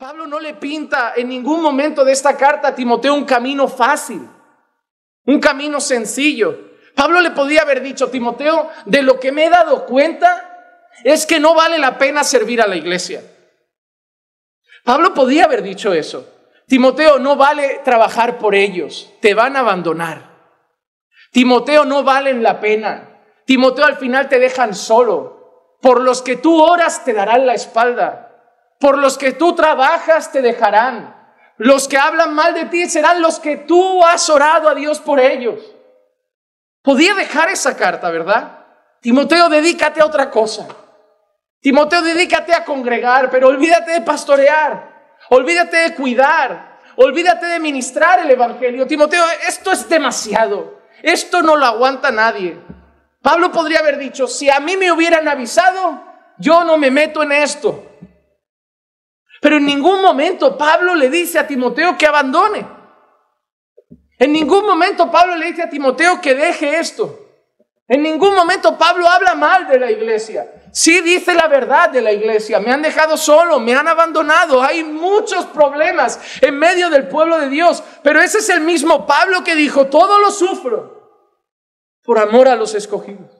Pablo no le pinta en ningún momento de esta carta a Timoteo un camino fácil, un camino sencillo. Pablo le podía haber dicho, Timoteo, de lo que me he dado cuenta es que no vale la pena servir a la iglesia. Pablo podía haber dicho eso. Timoteo, no vale trabajar por ellos, te van a abandonar. Timoteo, no valen la pena. Timoteo, al final te dejan solo. Por los que tú oras te darán la espalda. Por los que tú trabajas te dejarán. Los que hablan mal de ti serán los que tú has orado a Dios por ellos. Podía dejar esa carta, ¿verdad? Timoteo, dedícate a otra cosa. Timoteo, dedícate a congregar, pero olvídate de pastorear, olvídate de cuidar, olvídate de ministrar el Evangelio. Timoteo, esto es demasiado, esto no lo aguanta nadie. Pablo podría haber dicho, si a mí me hubieran avisado, yo no me meto en esto. Pero en ningún momento Pablo le dice a Timoteo que abandone. En ningún momento Pablo le dice a Timoteo que deje esto. En ningún momento Pablo habla mal de la iglesia. Sí dice la verdad de la iglesia. Me han dejado solo, me han abandonado. Hay muchos problemas en medio del pueblo de Dios. Pero ese es el mismo Pablo que dijo, todo lo sufro por amor a los escogidos.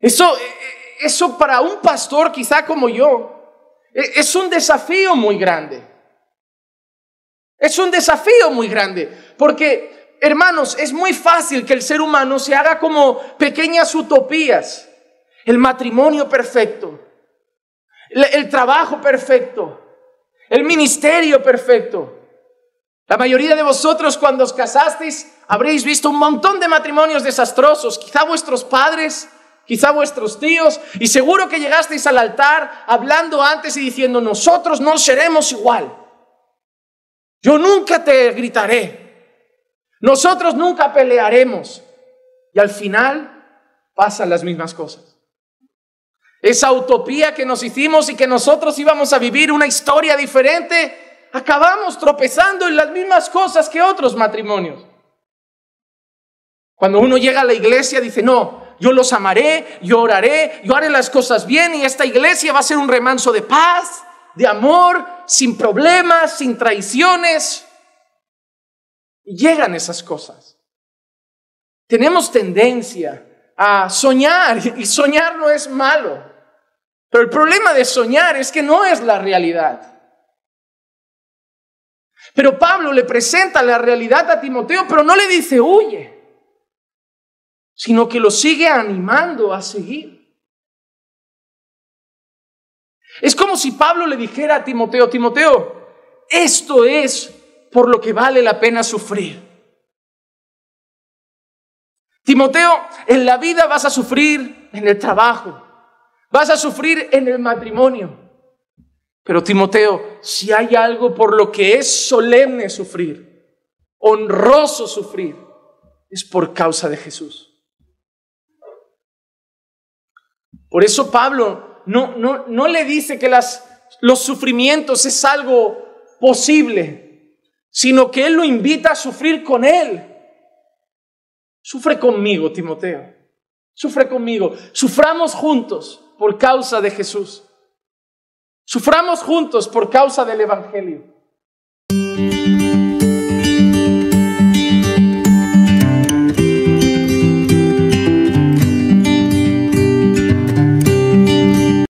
Eso, eh, eh, eso para un pastor quizá como yo, e, es un desafío muy grande. Es un desafío muy grande. Porque, hermanos, es muy fácil que el ser humano se haga como pequeñas utopías. El matrimonio perfecto. El trabajo perfecto. El ministerio perfecto. La mayoría de vosotros cuando os casasteis habréis visto un montón de matrimonios desastrosos. Quizá vuestros padres quizá vuestros tíos, y seguro que llegasteis al altar hablando antes y diciendo, nosotros no seremos igual. Yo nunca te gritaré. Nosotros nunca pelearemos. Y al final pasan las mismas cosas. Esa utopía que nos hicimos y que nosotros íbamos a vivir una historia diferente, acabamos tropezando en las mismas cosas que otros matrimonios. Cuando uno llega a la iglesia dice, no, yo los amaré, yo oraré, yo haré las cosas bien y esta iglesia va a ser un remanso de paz, de amor, sin problemas, sin traiciones. Y Llegan esas cosas. Tenemos tendencia a soñar y soñar no es malo. Pero el problema de soñar es que no es la realidad. Pero Pablo le presenta la realidad a Timoteo, pero no le dice, huye sino que lo sigue animando a seguir. Es como si Pablo le dijera a Timoteo, Timoteo, esto es por lo que vale la pena sufrir. Timoteo, en la vida vas a sufrir en el trabajo, vas a sufrir en el matrimonio. Pero Timoteo, si hay algo por lo que es solemne sufrir, honroso sufrir, es por causa de Jesús. Por eso Pablo no, le dice que los sufrimientos es algo posible, sino que él lo invita a sufrir con él. Sufre conmigo, Timoteo. Sufre conmigo. Suframos juntos por causa de Jesús. Suframos juntos por causa del Evangelio.